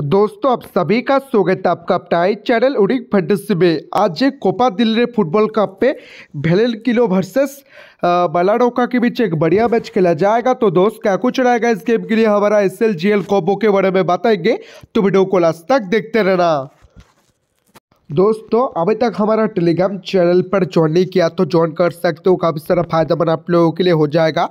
दोस्तों आप सभी का स्वागत है आपका अपना चैनल उड़ी फैंटेसी में आज एक कोपा दिल्ली फुटबॉल कप पे भेलेल किलो वर्सेस बलाडोका के बीच एक बढ़िया मैच खेला जाएगा तो दोस्त क्या कुछ रहेगा इस गेम के लिए हमारा एस एल जी एल कोबो के बारे में बताएंगे तो वीडियो को लास्ट तक देखते रहना दोस्तों अभी तक हमारा टेलीग्राम चैनल पर ज्वाइन नहीं किया तो ज्वाइन कर सकते हो काफ़ी सारा फायदेमंद आप लोगों के लिए हो जाएगा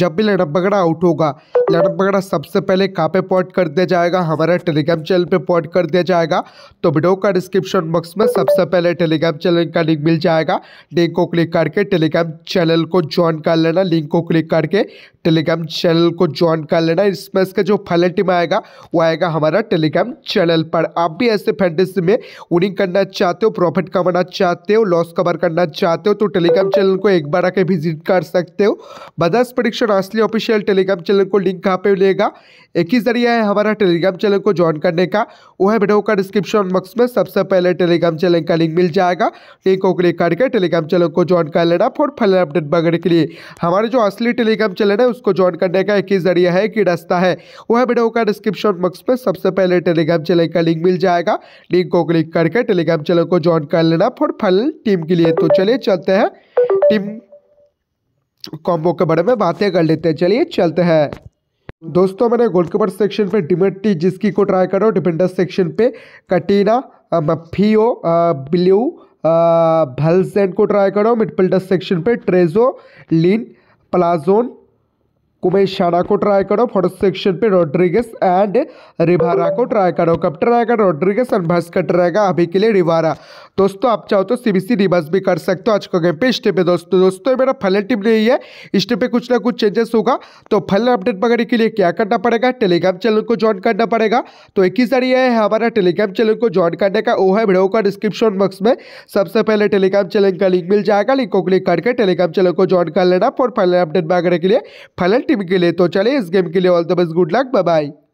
जब भी लड़म बगड़ा आउट होगा लड़म बगड़ा सबसे पहले कहाँ पे पॉइंट कर दिया जाएगा हमारा टेलीग्राम चैनल पे पॉइंट कर दिया जाएगा तो वीडियो का डिस्क्रिप्शन बॉक्स में सबसे पहले टेलीग्राम चैनल का लिंक मिल जाएगा लिंक को क्लिक करके टेलीग्राम चैनल को ज्वाइन कर लेना लिंक को क्लिक करके टेलीग्राम चैनल को ज्वाइन कर लेना इसमें इसका जो फैलेटिम आएगा वो आएगा हमारा टेलीग्राम चैनल पर आप भी ऐसे फैंटेसी में उन्हीं करना चाहते हो प्रॉफिट कमाना चाहते हो लॉस कवर करना चाहते हो तो टेलीग्राम चैनल को एक बार आके विजिट कर सकते हो बदस परीक्षण असली ऑफिशियल टेलीग्राम चैनल को लिंक कहाँ पे मिलेगा एक ही जरिया है हमारा टेलीग्राम चैनल को ज्वाइन करने का वो है वीडियो का डिस्क्रिप्शन बॉक्स में सबसे पहले टेलीग्राम चैनल का लिंक मिल जाएगा लिंक को क्लिक करके टेलीग्राम चैनल को ज्वाइन कर लेना फॉर फल अपडेट पाने के लिए हमारे जो असली टेलीग्राम चैनल है उसको ज्वाइन करने का एक ही जरिया है कि रास्ता है वह वीडियो का डिस्क्रिप्शन बॉक्स में सबसे पहले टेलीग्राम चैनल का लिंक मिल जाएगा लिंक को क्लिक करके टेलीग्राम चैनल को ज्वाइन कर लेना फॉर फाइनल टीम के लिए तो चलिए चलते हैं टीम कॉम्बो के बारे में बातें कर लेते हैं चलिए चलते हैं दोस्तों मैंने गोलकीपर सेक्शन पे डिमेटी जिसकी को ट्राई करो डिफेंडर सेक्शन पे कटीना मफियो ब्लू भल्सन को ट्राई करो मिडफील्डर सेक्शन पे ट्रेजो लिन प्लाजोन कुमेश शाणा को ट्राई करो फोर्थ सेक्शन पे रोड्रिगस एंड रिवारा को ट्राई करो कब ट्राई करो रोड्रिगस एंड भास्कर ट्राई अभी के लिए रिवारा दोस्तों आप चाहो तो सी रिवर्स भी कर सकते हो आज का गेम पे स्टेप है दोस्तों दोस्तों मेरा फल टिप नहीं है स्टेप पे कुछ ना कुछ चेंजेस होगा तो फल अपडेट पकड़ने के लिए क्या करना पड़ेगा टेलीग्राम चैनल को ज्वाइन करना पड़ेगा तो एक ही जरिया है हमारा टेलीग्राम चैनल को ज्वाइन करने का वो है वीडियो का डिस्क्रिप्शन बॉक्स में सबसे पहले टेलीग्राम चैनल का लिंक मिल जाएगा लिंक को क्लिक करके टेलीग्राम चैनल को ज्वाइन कर लेना फॉर फाइनल अपडेट पकड़ने के लिए फाइनल टीम के लिए तो चलिए इस गेम के लिए all the best good luck bye